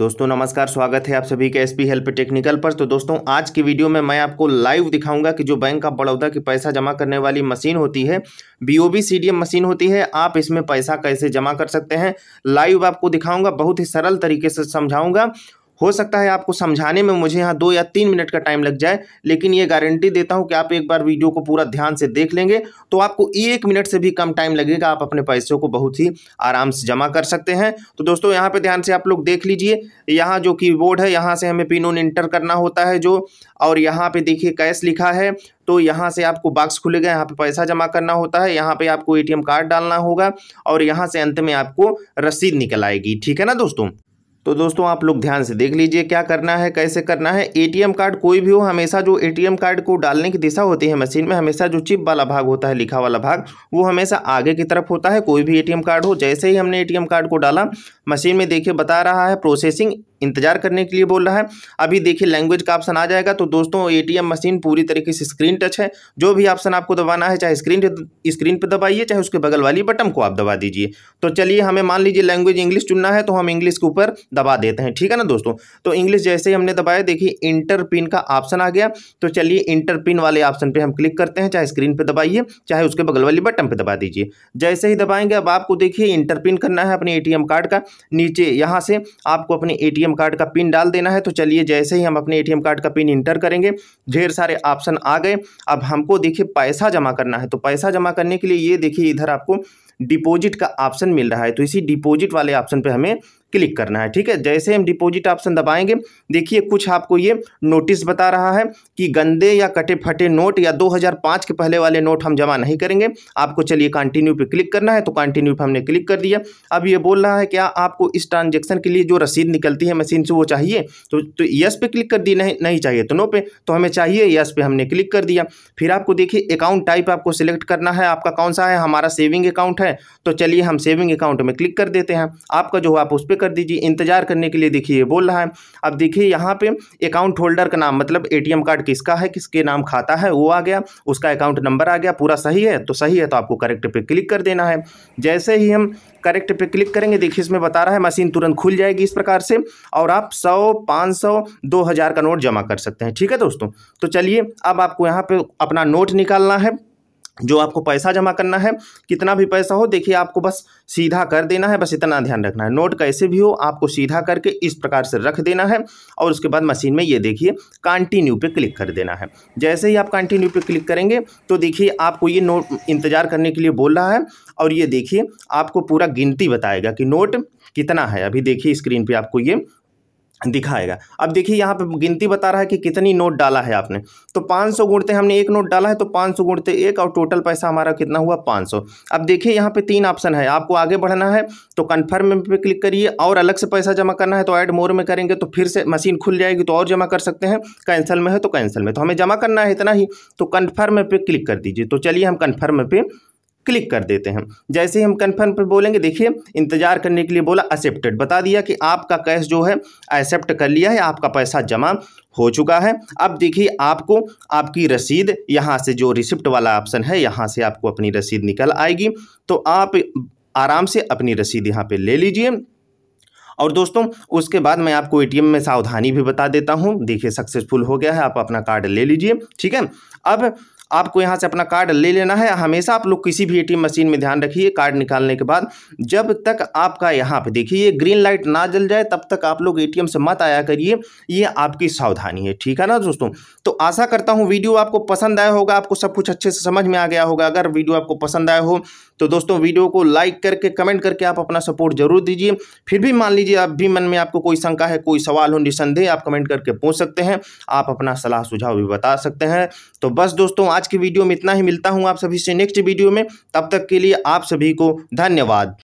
दोस्तों नमस्कार स्वागत है आप सभी के एसपी हेल्प टेक्निकल पर तो दोस्तों आज की वीडियो में मैं आपको लाइव दिखाऊंगा कि जो बैंक ऑफ बड़ौदा की पैसा जमा करने वाली मशीन होती है बीओबी सीडीएम मशीन होती है आप इसमें पैसा कैसे जमा कर सकते हैं लाइव आपको दिखाऊंगा बहुत ही सरल तरीके से समझाऊंगा हो सकता है आपको समझाने में मुझे यहाँ दो या तीन मिनट का टाइम लग जाए लेकिन ये गारंटी देता हूँ कि आप एक बार वीडियो को पूरा ध्यान से देख लेंगे तो आपको एक मिनट से भी कम टाइम लगेगा आप अपने पैसों को बहुत ही आराम से जमा कर सकते हैं तो दोस्तों यहाँ पर ध्यान से आप लोग देख लीजिए यहाँ जो कीबोर्ड है यहाँ से हमें पिन ओन इंटर करना होता है जो और यहाँ पर देखिए कैश लिखा है तो यहाँ से आपको बॉक्स खुलेगा यहाँ पे पैसा जमा करना होता है यहाँ पे आपको एटीएम कार्ड डालना होगा और यहाँ से अंत में आपको रसीद निकल आएगी ठीक है ना दोस्तों तो दोस्तों आप लोग ध्यान से देख लीजिए क्या करना है कैसे करना है एटीएम कार्ड कोई भी हो हमेशा जो एटीएम कार्ड को डालने की दिशा होती है मशीन में हमेशा जो चिप वाला भाग होता है लिखा वाला भाग वो हमेशा आगे की तरफ होता है कोई भी एटीएम कार्ड हो जैसे ही हमने एटीएम कार्ड को डाला मशीन में देखिए बता रहा है प्रोसेसिंग इंतजार करने के लिए बोल रहा है अभी देखिए लैंग्वेज का ऑप्शन आ जाएगा तो दोस्तों एटीएम मशीन पूरी तरीके से स्क्रीन टच है जो भी ऑप्शन आपको दबाना है चाहे स्क्रीन स्क्रीन पर दबाइए चाहे उसके बगल वाली बटन को आप दबा दीजिए तो चलिए हमें मान लीजिए लैंग्वेज इंग्लिश चुनना है तो हम इंग्लिश के ऊपर दबा देते हैं ठीक है ना दोस्तों तो इंग्लिश जैसे ही हमने दबाया देखिए इंटर पिन का ऑप्शन आ गया तो चलिए इंटर पिन वाले ऑप्शन पर हम क्लिक करते हैं चाहे स्क्रीन पर दबाइए चाहे उसके बगल वाली बटन पर दबा दीजिए जैसे ही दबाएंगे अब आपको देखिए इंटर पिन करना है अपने ए कार्ड का नीचे यहाँ से आपको अपने ए एटीएम कार्ड का पिन डाल देना है तो चलिए जैसे ही हम अपने एटीएम कार्ड का पिन इंटर करेंगे ढेर सारे ऑप्शन आ गए अब हमको देखिए पैसा जमा करना है तो पैसा जमा करने के लिए ये देखिए इधर आपको डिपॉजिट का ऑप्शन मिल रहा है तो इसी डिपॉजिट वाले ऑप्शन पे हमें क्लिक करना है ठीक है जैसे हम डिपॉजिट ऑप्शन दबाएंगे देखिए कुछ आपको ये नोटिस बता रहा है कि गंदे या कटे फटे नोट या 2005 के पहले वाले नोट हम जमा नहीं करेंगे आपको चलिए कंटिन्यू पे क्लिक करना है तो कंटिन्यू पे हमने क्लिक कर दिया अब ये बोल रहा है क्या आपको इस ट्रांजेक्शन के लिए जो रसीद निकलती है मशीन से वो चाहिए तो, तो यस पे क्लिक कर दी नहीं नहीं चाहिए तो नो पे तो हमें चाहिए यस पे हमने क्लिक कर दिया फिर आपको देखिए अकाउंट टाइप आपको सिलेक्ट करना है आपका कौन सा है हमारा सेविंग अकाउंट है तो चलिए हम सेविंग अकाउंट में क्लिक कर देते हैं आपका जो आप उस पर कर दीजिए इंतजार करने के लिए देखिए बोल रहा है अब देखिए यहाँ पे अकाउंट होल्डर का नाम मतलब एटीएम कार्ड किसका है किसके नाम खाता है वो आ गया उसका अकाउंट नंबर आ गया पूरा सही है तो सही है तो आपको करेक्ट पे क्लिक कर देना है जैसे ही हम करेक्ट पे क्लिक करेंगे देखिए इसमें बता रहा है मशीन तुरंत खुल जाएगी इस प्रकार से और आप सौ पाँच सौ दो हज़ार का नोट जमा कर सकते हैं ठीक है दोस्तों तो चलिए अब आपको यहाँ पे अपना नोट निकालना है जो आपको पैसा जमा करना है कितना भी पैसा हो देखिए आपको बस सीधा कर देना है बस इतना ध्यान रखना है नोट कैसे भी हो आपको सीधा करके इस प्रकार से रख देना है और उसके बाद मशीन में ये देखिए कंटिन्यू पे क्लिक कर देना है जैसे ही आप कंटिन्यू पे क्लिक करेंगे तो देखिए आपको ये नोट इंतज़ार करने के लिए बोल रहा है और ये देखिए आपको पूरा गिनती बताएगा कि नोट कितना है अभी देखिए स्क्रीन पर आपको ये दिखाएगा अब देखिए यहाँ पे गिनती बता रहा है कि कितनी नोट डाला है आपने तो 500 सौ गुणते हमने एक नोट डाला है तो 500 सौ गुणते एक और टोटल पैसा हमारा कितना हुआ 500 अब देखिए यहाँ पे तीन ऑप्शन है आपको आगे बढ़ना है तो कन्फर्म पे क्लिक करिए और अलग से पैसा जमा करना है तो ऐड मोर में करेंगे तो फिर से मशीन खुल जाएगी तो और जमा कर सकते हैं कैंसिल में है तो कैंसिल में तो हमें जमा करना है इतना ही तो कन्फर्म पे क्लिक कर दीजिए तो चलिए हम कन्फर्म पे क्लिक कर देते हैं जैसे ही हम कन्फर्म पर बोलेंगे देखिए इंतज़ार करने के लिए बोला एक्सेप्टेड बता दिया कि आपका कैश जो है एक्सेप्ट कर लिया है आपका पैसा जमा हो चुका है अब देखिए आपको आपकी रसीद यहाँ से जो रिसिप्ट वाला ऑप्शन है यहाँ से आपको अपनी रसीद निकल आएगी तो आप आराम से अपनी रसीद यहाँ पर ले लीजिए और दोस्तों उसके बाद मैं आपको एटीएम में सावधानी भी बता देता हूँ देखिए सक्सेसफुल हो गया है आप अपना कार्ड ले लीजिए ठीक है अब आपको यहाँ से अपना कार्ड ले लेना है हमेशा आप लोग किसी भी एटीएम मशीन में ध्यान रखिए कार्ड निकालने के बाद जब तक आपका यहाँ पे देखिए ये ग्रीन लाइट ना जल जाए तब तक आप लोग एटीएम से मत आया करिए ये आपकी सावधानी है ठीक है ना दोस्तों तो आशा करता हूँ वीडियो आपको पसंद आया होगा आपको सब कुछ अच्छे से समझ में आ गया होगा अगर वीडियो आपको पसंद आया हो तो दोस्तों वीडियो को लाइक करके कमेंट करके आप अपना सपोर्ट जरूर दीजिए फिर भी मान लीजिए आप भी मन में आपको कोई शंका है कोई सवाल हो निसंदेह आप कमेंट करके पूछ सकते हैं आप अपना सलाह सुझाव भी बता सकते हैं तो बस दोस्तों आज आज की वीडियो में इतना ही मिलता हूँ आप सभी से नेक्स्ट वीडियो में तब तक के लिए आप सभी को धन्यवाद